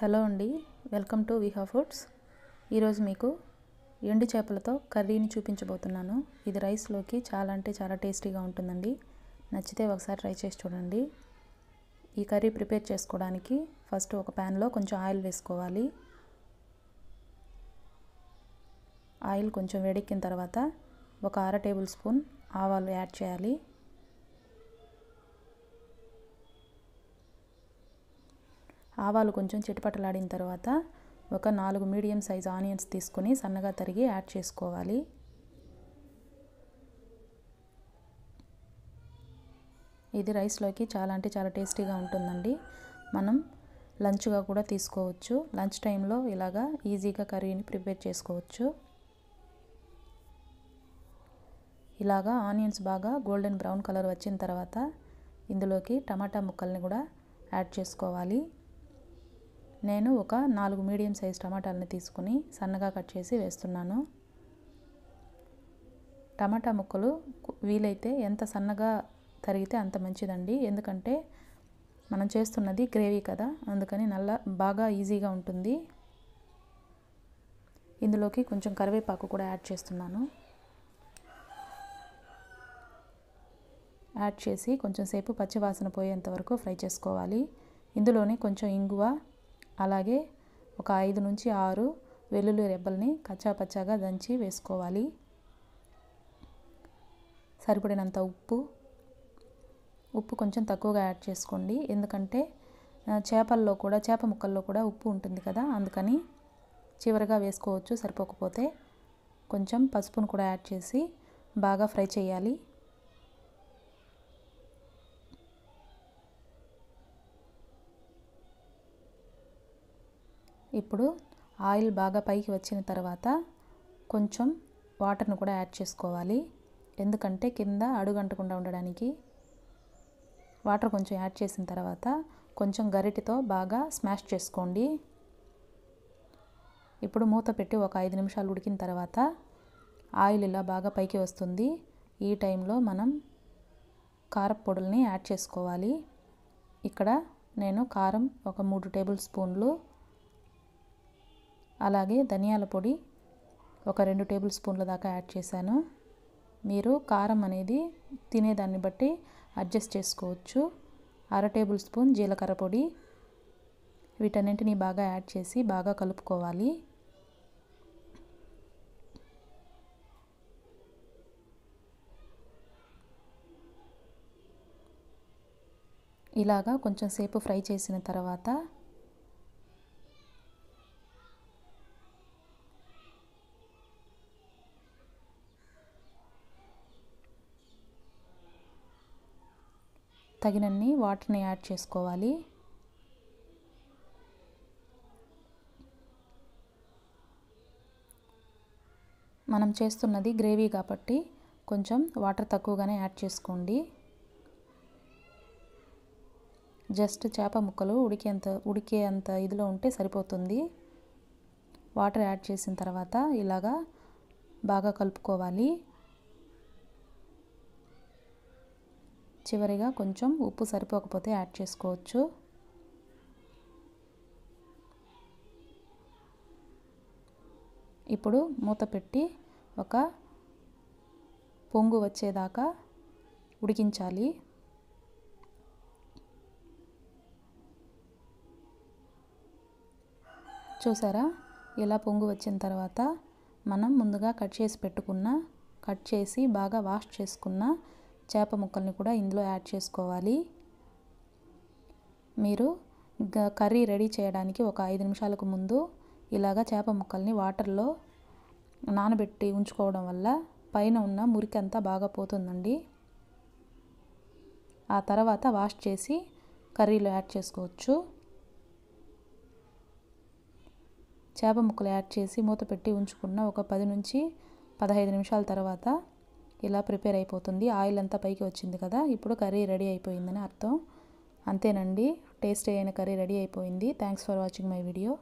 hello అండి welcome to Viha foods ఈరోజు మీకు ఎండు చేపలతో కర్రీని చూపించబోతున్నాను ఇది రైస్లోకి చాలా అంటే చాలా టేస్టీగా ఉంటుందండి నచ్చితే ఒకసారి ట్రై చేసి చూడండి ఈ కర్రీ ప్రిపేర్ చేసుకోవడానికి ఫస్ట్ ఒక ప్యాన్లో కొంచెం ఆయిల్ వేసుకోవాలి ఆయిల్ కొంచెం వేడెక్కిన తర్వాత ఒక అర టేబుల్ స్పూన్ ఆవాలు యాడ్ చేయాలి ఆవాలు కొంచెం చిటపటలాడిన తర్వాత ఒక నాలుగు మీడియం సైజ్ ఆనియన్స్ తీసుకొని సన్నగా తరిగి యాడ్ చేసుకోవాలి ఇది రైస్లోకి చాలా అంటే చాలా టేస్టీగా ఉంటుందండి మనం లంచ్గా కూడా తీసుకోవచ్చు లంచ్ టైంలో ఇలాగా ఈజీగా కర్రీని ప్రిపేర్ చేసుకోవచ్చు ఇలాగా ఆనియన్స్ బాగా గోల్డెన్ బ్రౌన్ కలర్ వచ్చిన తర్వాత ఇందులోకి టమాటా ముక్కల్ని కూడా యాడ్ చేసుకోవాలి నేను ఒక నాలుగు మీడియం సైజ్ టమాటాలని తీసుకుని సన్నగా కట్ చేసి వేస్తున్నాను టమాటా ముక్కలు వీలైతే ఎంత సన్నగా తరిగితే అంత మంచిదండి ఎందుకంటే మనం చేస్తున్నది గ్రేవీ కదా అందుకని నల్ల బాగా ఈజీగా ఉంటుంది ఇందులోకి కొంచెం కరివేపాకు కూడా యాడ్ చేస్తున్నాను యాడ్ చేసి కొంచెం సేపు పచ్చివాసన పోయేంత వరకు ఫ్రై చేసుకోవాలి ఇందులోనే కొంచెం ఇంగువ అలాగే ఒక ఐదు నుంచి ఆరు వెల్లుల్లి రెబ్బల్ని కచ్చాపచ్చాగా దంచి వేసుకోవాలి సరిపడినంత ఉప్పు ఉప్పు కొంచెం తక్కువగా యాడ్ చేసుకోండి ఎందుకంటే చేపల్లో కూడా చేప ముక్కల్లో కూడా ఉప్పు ఉంటుంది కదా అందుకని చివరిగా వేసుకోవచ్చు సరిపోకపోతే కొంచెం పసుపును కూడా యాడ్ చేసి బాగా ఫ్రై చేయాలి ఇప్పుడు ఆయిల్ బాగా పైకి వచ్చిన తర్వాత కొంచెం వాటర్ను కూడా యాడ్ చేసుకోవాలి ఎందుకంటే కింద అడుగంటకుండా ఉండడానికి వాటర్ కొంచెం యాడ్ చేసిన తర్వాత కొంచెం గరిటితో బాగా స్మాష్ చేసుకోండి ఇప్పుడు మూత పెట్టి ఒక ఐదు నిమిషాలు ఉడికిన తర్వాత ఆయిల్ ఇలా బాగా పైకి వస్తుంది ఈ టైంలో మనం పొడుల్ని యాడ్ చేసుకోవాలి ఇక్కడ నేను కారం ఒక మూడు టేబుల్ స్పూన్లు అలాగే ధనియాల పొడి ఒక రెండు టేబుల్ స్పూన్ల దాకా యాడ్ చేశాను మీరు కారం అనేది తినేదాన్ని బట్టి అడ్జస్ట్ చేసుకోవచ్చు అర టేబుల్ స్పూన్ జీలకర్ర పొడి వీటన్నింటినీ బాగా యాడ్ చేసి బాగా కలుపుకోవాలి ఇలాగా కొంచెం సేపు ఫ్రై చేసిన తర్వాత తగినన్ని వాటర్ని యాడ్ చేసుకోవాలి మనం చేస్తున్నది గ్రేవీ కాబట్టి కొంచెం వాటర్ తక్కువగానే యాడ్ చేసుకోండి జస్ట్ చేప ముక్కలు ఉడికేంత ఉడికే అంత ఇదిలో ఉంటే సరిపోతుంది వాటర్ యాడ్ చేసిన తర్వాత ఇలాగా బాగా కలుపుకోవాలి చివరిగా కొంచెం ఉప్పు సరిపోకపోతే యాడ్ చేసుకోవచ్చు ఇప్పుడు మూత పెట్టి ఒక పొంగు వచ్చేదాకా ఉడికించాలి చూసారా ఇలా పొంగు వచ్చిన తర్వాత మనం ముందుగా కట్ చేసి పెట్టుకున్న కట్ చేసి బాగా వాష్ చేసుకున్న చేప ముక్కల్ని కూడా ఇందులో యాడ్ చేసుకోవాలి మీరు కర్రీ రెడీ చేయడానికి ఒక ఐదు నిమిషాలకు ముందు ఇలాగా చేప ముక్కల్ని వాటర్లో నానబెట్టి ఉంచుకోవడం వల్ల పైన ఉన్న మురికి అంతా బాగా పోతుందండి ఆ తర్వాత వాష్ చేసి కర్రీలో యాడ్ చేసుకోవచ్చు చేప ముక్కలు యాడ్ చేసి మూత పెట్టి ఉంచుకున్న ఒక పది నుంచి పదహైదు నిమిషాల తర్వాత ఇలా ప్రిపేర్ అయిపోతుంది ఆయిల్ అంతా పైకి వచ్చింది కదా ఇప్పుడు కర్రీ రెడీ అయిపోయిందని అర్థం అంతేనండి టేస్ట్ అయిన కర్రీ రెడీ అయిపోయింది thanks for watching my video